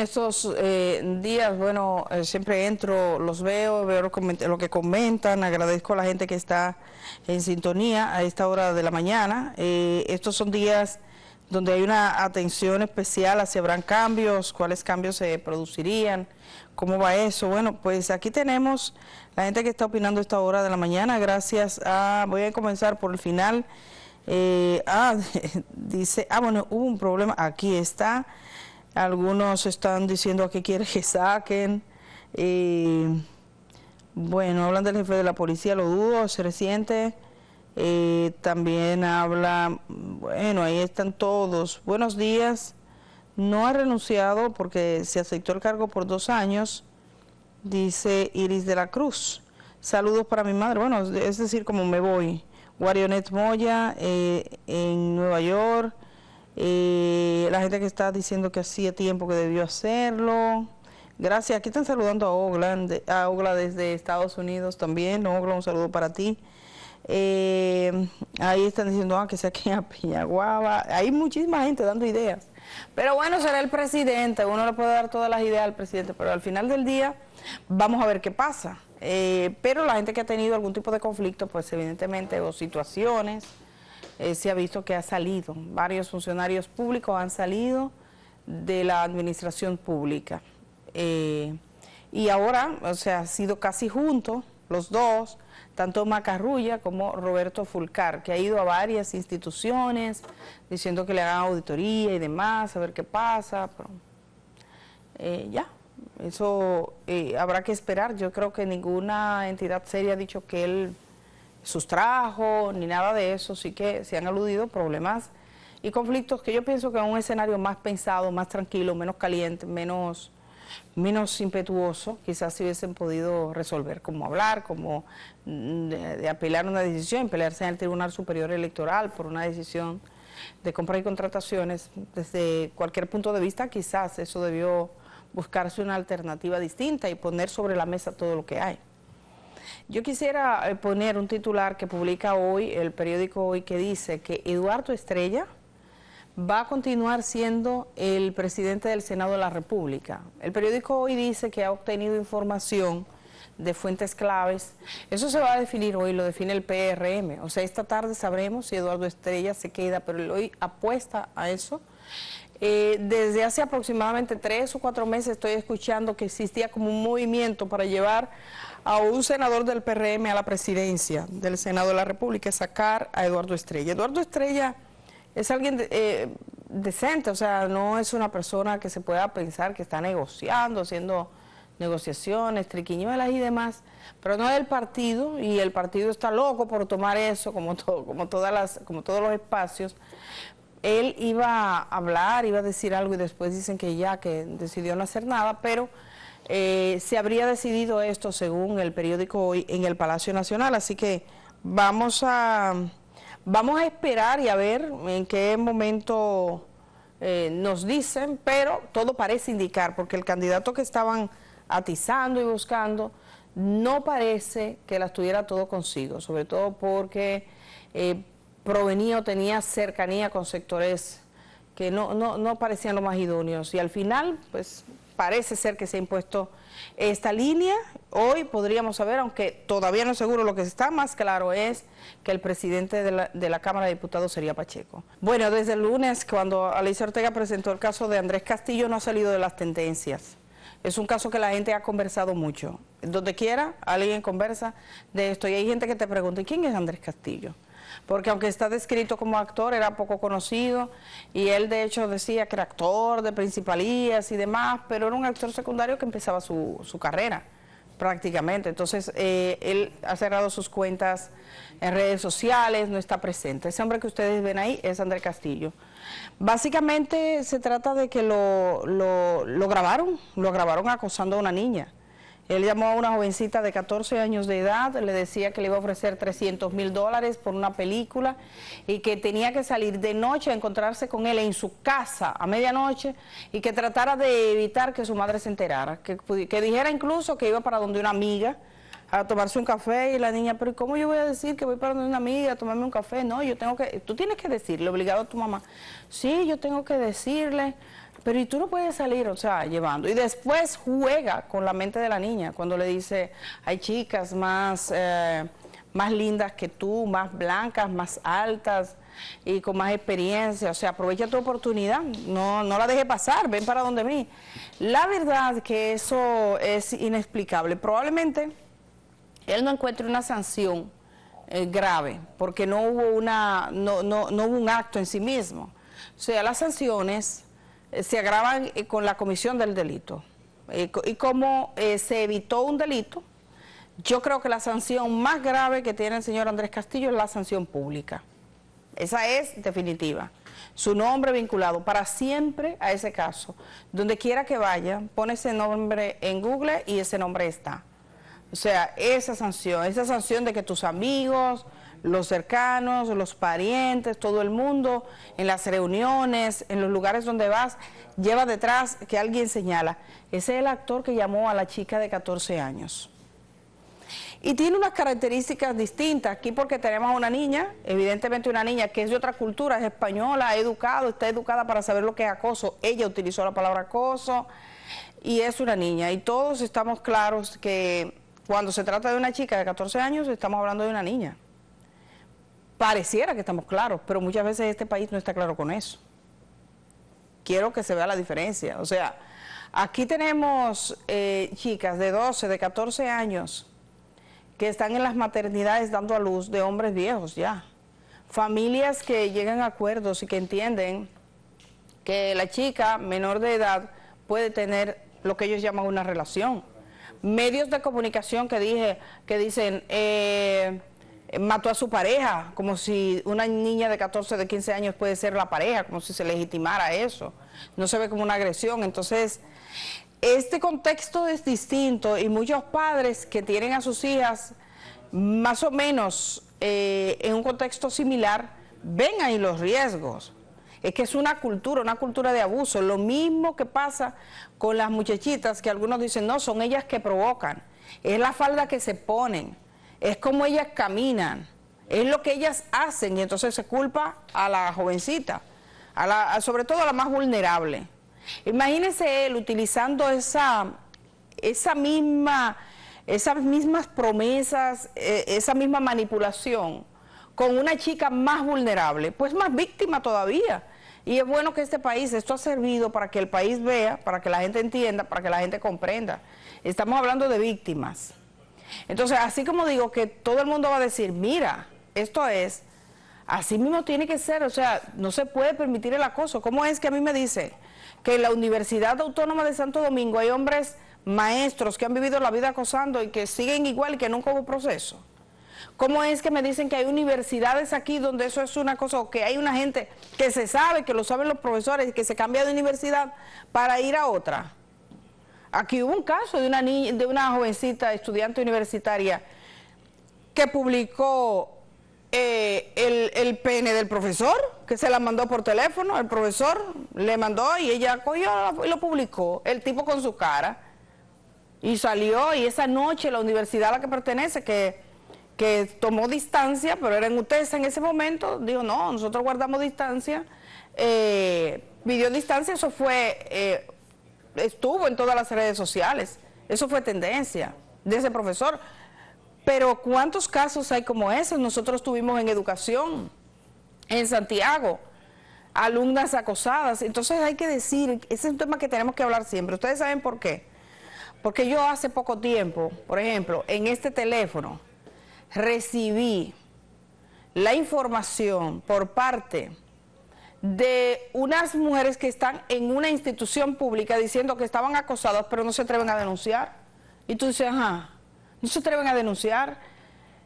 estos eh, días, bueno, eh, siempre entro, los veo, veo lo, que comentan, agradezco a la gente que está en sintonía a esta hora de la mañana. Eh, estos son días donde hay una atención especial si habrán cambios, cuáles cambios se producirían, cómo va eso. Bueno, pues aquí tenemos la gente que está opinando a esta hora de la mañana, gracias a, voy a comenzar por el final. ah, dice, ah, bueno, hubo un problema, aquí está. Algunos están diciendo que QUIERE que saquen. bueno, hablan del jefe de la policía, lo dudo, se reciente. también habla, bueno, ahí están todos. Buenos días. No ha renunciado porque se aceptó el cargo por dos años, dice Iris de la Cruz. Saludos para mi madre. Bueno, es decir, como me voy. Guarionet Moya eh, en Nueva York eh, la gente que está diciendo que hacía tiempo que debió hacerlo. Gracias. Aquí están saludando a Ogla, a desde Estados Unidos también. Ogla, un saludo para ti. Eh, ahí están diciendo ah, que sea aquí a Piñaguaba. Hay muchísima gente dando ideas. Pero bueno, será el presidente. Uno le puede dar todas las ideas al presidente, pero al final del día vamos a ver qué pasa. Eh, pero la gente que ha tenido algún tipo de conflicto, pues evidentemente, o situaciones eh, se ha visto que ha salido, varios funcionarios públicos han salido de la administración pública. Eh, y ahora, o sea, ha sido casi juntos los dos, tanto Macarrulla como Roberto Fulcar, que ha ido a varias instituciones diciendo que le hagan auditoría y demás, a ver qué pasa, eh, ya, eso habrá que esperar. Yo creo que ninguna entidad seria ha dicho que él sustrajo ni nada de eso, sí que se han aludido problemas y conflictos que yo pienso que en un escenario más pensado, más tranquilo, menos caliente, menos, menos impetuoso, quizás se hubiesen podido resolver, como hablar, como mm, apelar una decisión, pelearse en el Tribunal Superior Electoral por una decisión de compra y contrataciones, desde cualquier punto de vista quizás eso debió buscarse una alternativa distinta y poner sobre la mesa todo lo que hay. Yo quisiera eh, poner un titular que publica hoy el periódico Hoy que dice que Eduardo Estrella va a continuar siendo el presidente del Senado de la República. El periódico hoy dice que ha obtenido información de fuentes claves. Eso se va a definir hoy, lo define el PRM. O sea, esta tarde sabremos si Eduardo Estrella se queda, pero hoy apuesta a eso. Eh, desde hace aproximadamente tres o cuatro meses estoy escuchando que existía como un movimiento para llevar a un senador del PRM a la presidencia del Senado de la República, sacar a Eduardo Estrella. Eduardo Estrella es alguien eh, decente, o sea, no es una persona que se pueda pensar que está negociando, haciendo negociaciones, triquiñuelas y demás, pero no es del partido, y el partido está loco por tomar eso, como, como, todas las, como todos los espacios. Él iba a hablar, iba a decir algo y después dicen que ya, que decidió no hacer nada, pero eh, se habría decidido esto, según el periódico hoy, en el Palacio Nacional. Así que vamos a, vamos a esperar y a ver en qué momento eh, nos dicen, pero todo parece indicar, porque el candidato que estaban atizando y buscando no parece que la tuviera todo consigo, sobre todo porque eh, provenía o tenía cercanía con sectores que no, no parecían los más idóneos. Y al final, pues parece ser que se ha impuesto esta línea. Hoy podríamos saber, aunque todavía no es seguro, lo que está más claro es que el presidente de la, de la Cámara de Diputados sería Pacheco. Bueno, desde el lunes, cuando Alicia Ortega presentó el caso de Andrés Castillo, no ha salido de las tendencias. Es un caso que la gente ha conversado mucho. Donde quiera, alguien conversa de esto. Y hay gente que te pregunta, quién es Andrés Castillo? porque aunque está descrito como actor, era poco conocido, y él de hecho decía que era actor de principalías y demás, pero era un actor secundario que empezaba su, su carrera prácticamente. Entonces, eh, él ha cerrado sus cuentas en redes sociales, no está presente. Ese hombre que ustedes ven ahí es Andrés Castillo. Básicamente se trata de que lo, lo, lo grabaron, lo grabaron acosando a una niña. Él llamó a una jovencita de 14 años de edad, le decía que le iba a ofrecer 300 mil dólares por una película y que tenía que salir de noche a encontrarse con él en su casa a medianoche y que tratara de evitar que su madre se enterara, que, que dijera incluso que iba para donde una amiga a tomarse un café y la niña, pero ¿cómo yo voy a decir que voy para donde una amiga a tomarme un café? No, yo tengo que, tú tienes que decirle, obligado a tu mamá. Sí, yo tengo que decirle, pero y tú no puedes salir, o sea, llevando. Y después juega con la mente de la niña cuando le dice, hay chicas más, eh, más lindas que tú, más blancas, más altas y con más experiencia, o sea, aprovecha tu oportunidad, no, no la deje pasar, ven para donde mí. La verdad que eso es inexplicable, probablemente él no encuentra una sanción eh, grave, porque no hubo, una, no, un acto en sí mismo. O sea, las sanciones eh, se agravan eh, con la comisión del delito. y como se evitó un delito, yo creo que la sanción más grave que tiene el señor Andrés Castillo es la sanción pública. Esa es definitiva. Su nombre vinculado para siempre a ese caso. Donde quiera que vaya, pone ese nombre en Google y ese nombre está. O sea, esa sanción, esa sanción de que tus amigos, los cercanos, los parientes, todo el mundo, en las reuniones, en los lugares donde vas, lleva detrás que alguien señala. Ese es el actor que llamó a la chica de 14 años. Y tiene unas características distintas aquí porque tenemos a una niña, evidentemente una niña que es de otra cultura, es española, educado, está educada para saber lo que es acoso. Ella utilizó la palabra acoso y es una niña. Y todos estamos claros que cuando se trata de una chica de 14 años, estamos hablando de una niña. Pareciera que estamos claros, pero muchas veces este país no está claro con eso. Quiero que se vea la diferencia. O sea, aquí tenemos eh, chicas de 12, de 14 años que están en las maternidades dando a luz de hombres viejos ya. Familias que llegan a acuerdos y que entienden que la chica menor de edad puede tener lo que ellos llaman una relación medios de comunicación que, dije, que dicen... Eh, mató a su pareja, como si una niña de 14, de 15 años puede ser la pareja, como si se legitimara eso. No se ve como una agresión. Entonces, este contexto es distinto y muchos padres que tienen a sus hijas más o menos eh, en un contexto similar ven ahí los riesgos. Es que es una cultura, una cultura de abuso. Lo mismo que pasa con las muchachitas que algunos dicen, no, son ellas que provocan. Es la falda que se ponen, es como ellas caminan, es lo que ellas hacen y entonces se culpa a la jovencita, a la, sobre todo a la más vulnerable. Imagínese él utilizando esa, esa misma, esas mismas promesas, eh, esa misma manipulación con una chica más vulnerable, pues más víctima todavía. Y es bueno que este país, esto ha servido para que el país vea, para que la gente entienda, para que la gente comprenda. Estamos hablando de víctimas. Entonces, así como digo que todo el mundo va a decir, mira, esto es, así mismo tiene que ser, o sea, no se puede permitir el acoso. ¿Cómo es que a mí me dice que en la Universidad Autónoma de Santo Domingo hay hombres maestros que han vivido la vida acosando y que siguen igual y que nunca hubo proceso? ¿Cómo es que me dicen que hay universidades aquí donde eso es una cosa, o que hay una gente que se sabe, que lo saben los profesores, que se cambia de universidad para ir a otra? Aquí hubo un caso de una, niña, de una jovencita estudiante universitaria que publicó eh, el, el, pene del profesor, que se la mandó por teléfono, el profesor le mandó y ella cogió y lo publicó, el tipo con su cara. Y salió y esa noche la universidad a la que pertenece, que que tomó distancia, pero eran ustedes en ese momento, dijo, no, nosotros guardamos distancia, eh, pidió distancia, eso fue, eh, estuvo en todas las redes sociales, eso fue tendencia de ese profesor. Pero ¿cuántos casos hay como esos? Nosotros tuvimos en educación, en Santiago, alumnas acosadas. Entonces hay que decir, ese es un tema que tenemos que hablar siempre. Ustedes saben por qué. Porque yo hace poco tiempo, por ejemplo, en este teléfono, recibí la información por parte de unas mujeres que están en una institución pública diciendo que estaban acosadas, pero no se atreven a denunciar. Y tú dices, ajá, no se atreven a denunciar.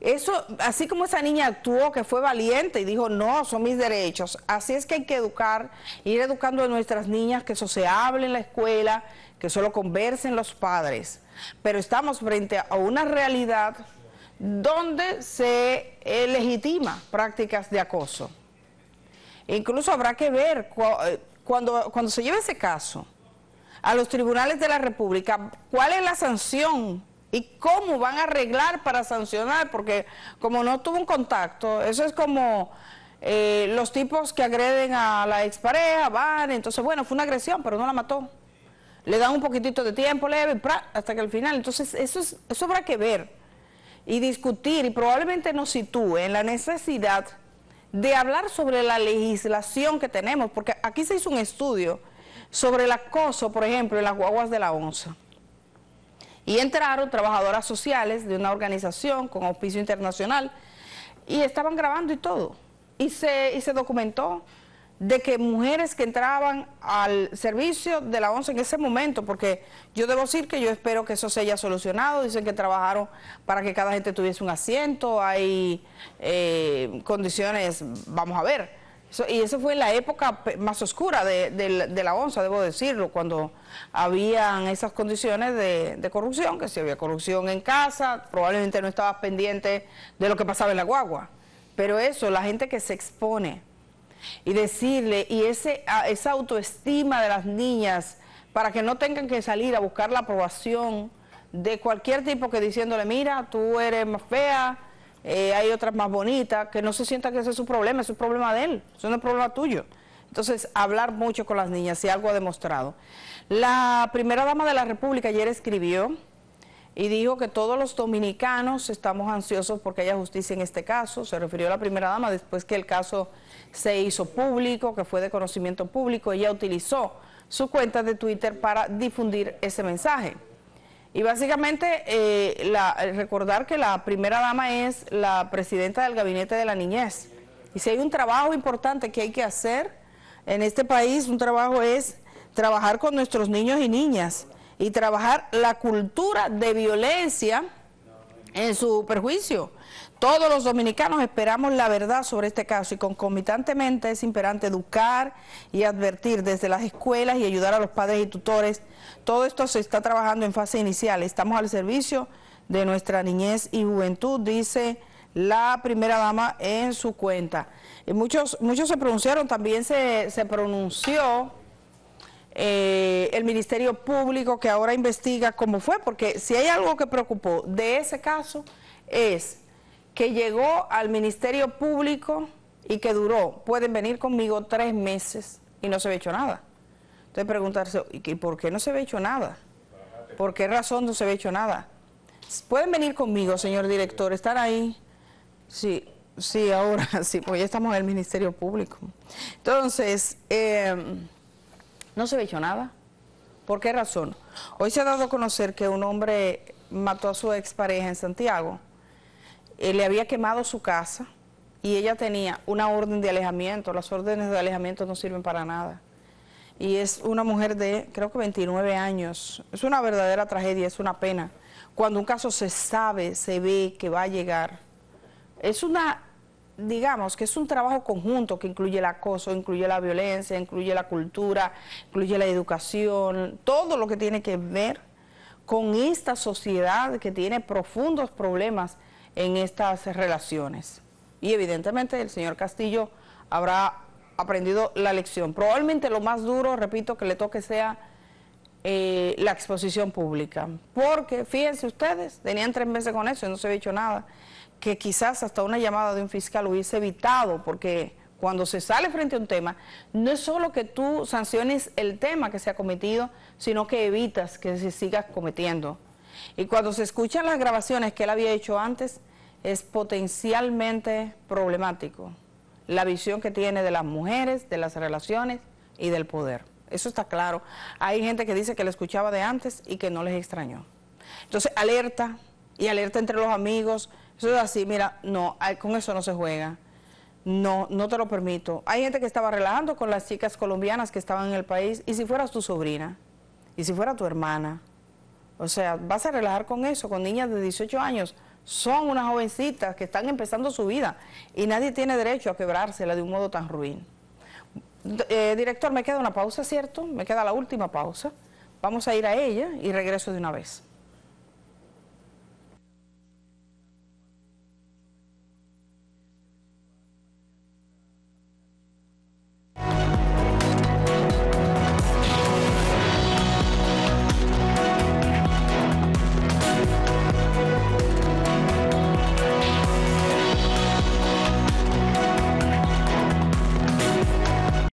Eso, así como esa niña actuó, que fue valiente y dijo, no, son mis derechos. Así es que hay que educar, ir educando a nuestras niñas, que eso se hable en la escuela, que solo conversen los padres. Pero estamos frente a una realidad donde se eh, legitima prácticas de acoso. Incluso habrá que ver eh, cuando, cuando se lleve ese caso a los tribunales de la República, cuál es la sanción y cómo van a arreglar para sancionar, porque como no tuvo un contacto, eso es como eh, los tipos que agreden a la expareja, van, entonces bueno, fue una agresión, pero no la mató. Le dan un poquitito de tiempo leve, hasta que al final. Entonces, eso, eso habrá que ver y discutir y probablemente nos sitúe en la necesidad de hablar sobre la legislación que tenemos, porque aquí se hizo un estudio sobre el acoso, por ejemplo, en las guaguas de la ONSA. Y entraron trabajadoras sociales de una organización con auspicio internacional y estaban grabando y todo. Y se, y se documentó de que mujeres que entraban al servicio de la ONCE en ese momento, porque yo debo decir que yo espero que eso se haya solucionado, dicen que trabajaron para que cada gente tuviese un asiento, hay eh, condiciones, vamos a ver, y eso fue la época más oscura de, la ONCE, debo decirlo, cuando habían esas condiciones de, de corrupción, que si había corrupción en casa, probablemente no estabas pendiente de lo que pasaba en la guagua, pero eso, la gente que se expone y decirle, y ese, esa autoestima de las niñas, para que no tengan que salir a buscar la aprobación de cualquier tipo que diciéndole, mira, tú eres más fea, eh, hay otras más bonitas, que no se sienta que ese es su problema, es un problema de él, eso no es problema tuyo. Entonces, hablar mucho con las niñas, si algo ha demostrado. La primera dama de la República ayer escribió y dijo que todos los dominicanos estamos ansiosos porque haya justicia en este caso. Se refirió a la primera dama después que el caso se hizo público, que fue de conocimiento público. Ella utilizó su cuenta de Twitter para difundir ese mensaje. Y básicamente eh, recordar que la primera dama es la presidenta del gabinete de la niñez. Y si hay un trabajo importante que hay que hacer en este país, un trabajo es trabajar con nuestros niños y niñas y trabajar la cultura de violencia en su perjuicio. Todos los dominicanos esperamos la verdad sobre este caso y concomitantemente es imperante educar y advertir desde las escuelas y ayudar a los padres y tutores. Todo esto se está trabajando en fase inicial. Estamos al servicio de nuestra niñez y juventud, dice la primera dama en su cuenta. muchos, muchos se pronunciaron, también se, se pronunció eh, el Ministerio Público que ahora investiga cómo fue, porque si hay algo que preocupó de ese caso es que llegó al Ministerio Público y que duró, pueden venir conmigo tres meses y no se ve hecho nada. Entonces preguntarse, ¿y por qué no se ve hecho nada? ¿Por qué razón no se ve hecho nada? Pueden venir conmigo, señor director, estar ahí. Sí, sí, ahora sí, porque ya estamos en el Ministerio Público. Entonces, eh, no se ve hecho nada. ¿Por qué razón? Hoy se ha dado a conocer que un hombre mató a su expareja en Santiago. Eh, le había quemado su casa y ella tenía una orden de alejamiento. Las órdenes de alejamiento no sirven para nada. Y es una mujer de, creo que 29 años. Es una verdadera tragedia, es una pena. Cuando un caso se sabe, se ve que va a llegar. Es una digamos que es un trabajo conjunto que incluye el acoso, incluye la violencia, incluye la cultura, incluye la educación, todo lo que tiene que ver con esta sociedad que tiene profundos problemas en estas relaciones. Y evidentemente el señor Castillo habrá aprendido la lección. Probablemente lo más duro, repito, que le toque sea eh, la exposición pública. Porque, fíjense ustedes, tenían tres meses con eso y no se había dicho nada, que quizás hasta una llamada de un fiscal hubiese evitado, porque cuando se sale frente a un tema, no es solo que tú sanciones el tema que se ha cometido, sino que evitas que se siga cometiendo. Y cuando se escuchan las grabaciones que él había hecho antes, es potencialmente problemático la visión que tiene de las mujeres, de las relaciones y del poder eso está claro. Hay gente que dice que la escuchaba de antes y que no les extrañó. Entonces, alerta, y alerta entre los amigos, eso es así, mira, no, con eso no se juega. No, no te lo permito. Hay gente que estaba relajando con las chicas colombianas que estaban en el país, y si fueras tu sobrina, y si fuera tu hermana, o sea, vas a relajar con eso, con niñas de 18 años, son unas jovencitas que están empezando su vida, y nadie tiene derecho a quebrársela de un modo tan ruin. Eh, director, me queda una pausa, ¿cierto? Me queda la última pausa. Vamos a ir a ella y regreso de una vez.